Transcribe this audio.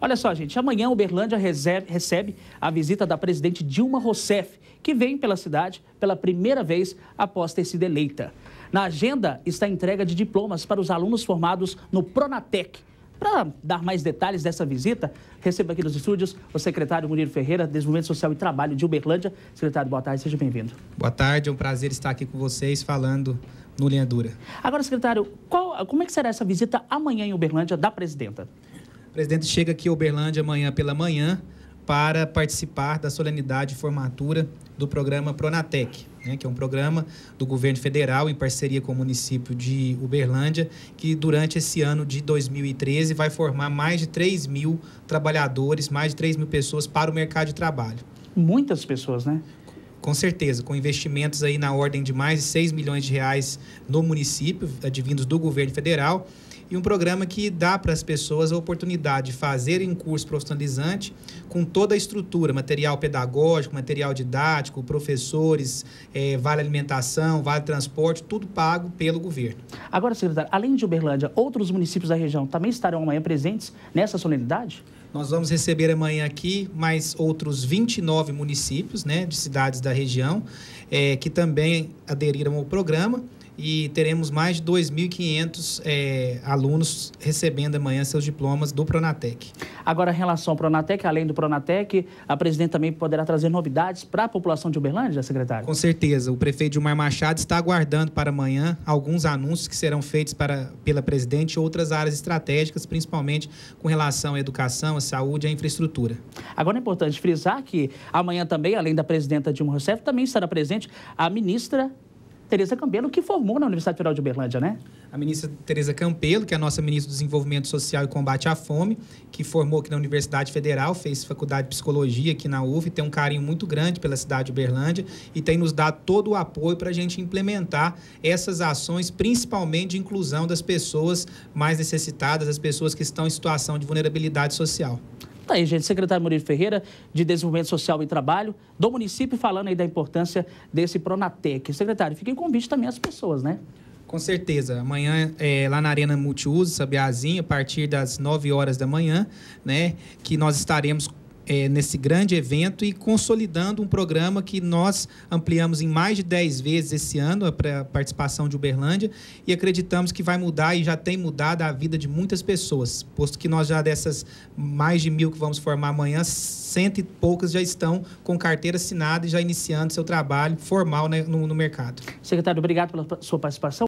Olha só, gente, amanhã Uberlândia recebe, recebe a visita da presidente Dilma Rousseff, que vem pela cidade pela primeira vez após ter sido eleita. Na agenda está a entrega de diplomas para os alunos formados no Pronatec. Para dar mais detalhes dessa visita, recebo aqui nos estúdios o secretário Murilo Ferreira, Desenvolvimento Social e Trabalho de Uberlândia. Secretário, boa tarde, seja bem-vindo. Boa tarde, é um prazer estar aqui com vocês falando no Linha Dura. Agora, secretário, qual, como é que será essa visita amanhã em Uberlândia da presidenta? presidente chega aqui a Uberlândia amanhã pela manhã para participar da solenidade de formatura do programa Pronatec, né, que é um programa do governo federal em parceria com o município de Uberlândia, que durante esse ano de 2013 vai formar mais de 3 mil trabalhadores, mais de 3 mil pessoas para o mercado de trabalho. Muitas pessoas, né? Com certeza, com investimentos aí na ordem de mais de 6 milhões de reais no município, advindos do governo federal e um programa que dá para as pessoas a oportunidade de fazerem curso profissionalizante com toda a estrutura, material pedagógico, material didático, professores, é, vale alimentação, vale transporte, tudo pago pelo governo. Agora, secretário, além de Uberlândia, outros municípios da região também estarão amanhã presentes nessa solenidade? Nós vamos receber amanhã aqui mais outros 29 municípios né, de cidades da região é, que também aderiram ao programa e teremos mais de 2.500 é, eh, alunos recebendo amanhã seus diplomas do Pronatec. Agora, em relação ao Pronatec, além do Pronatec, a presidente também poderá trazer novidades para a população de Uberlândia, secretário? Com certeza. O prefeito Gilmar Machado está aguardando para amanhã alguns anúncios que serão feitos para, pela presidente e outras áreas estratégicas, principalmente com relação à educação, à saúde e à infraestrutura. Agora é importante frisar que amanhã também, além da presidenta Dilma Rousseff, também estará presente a ministra Tereza Campelo, que formou na Universidade Federal de Uberlândia, né? A ministra Tereza Campelo, que é a nossa ministra do Desenvolvimento Social e Combate à Fome, que formou aqui na Universidade Federal, fez faculdade de psicologia aqui na UF, tem um carinho muito grande pela cidade de Uberlândia e tem nos dado todo o apoio para a gente implementar essas ações, principalmente de inclusão das pessoas mais necessitadas, as pessoas que estão em situação de vulnerabilidade social. Tá aí, gente, secretário Murilo Ferreira, de Desenvolvimento Social e Trabalho, do município, falando aí da importância desse Pronatec. Secretário, fiquem convite também as pessoas, né? Com certeza. Amanhã, é, lá na Arena Multiuso, Sabiazinho, a partir das 9 horas da manhã, né? Que nós estaremos é, nesse grande evento e consolidando um programa que nós ampliamos em mais de 10 vezes esse ano para a participação de Uberlândia e acreditamos que vai mudar e já tem mudado a vida de muitas pessoas, posto que nós já dessas mais de mil que vamos formar amanhã, cento e poucas já estão com carteira assinada e já iniciando seu trabalho formal né, no, no mercado. Secretário, obrigado pela sua participação.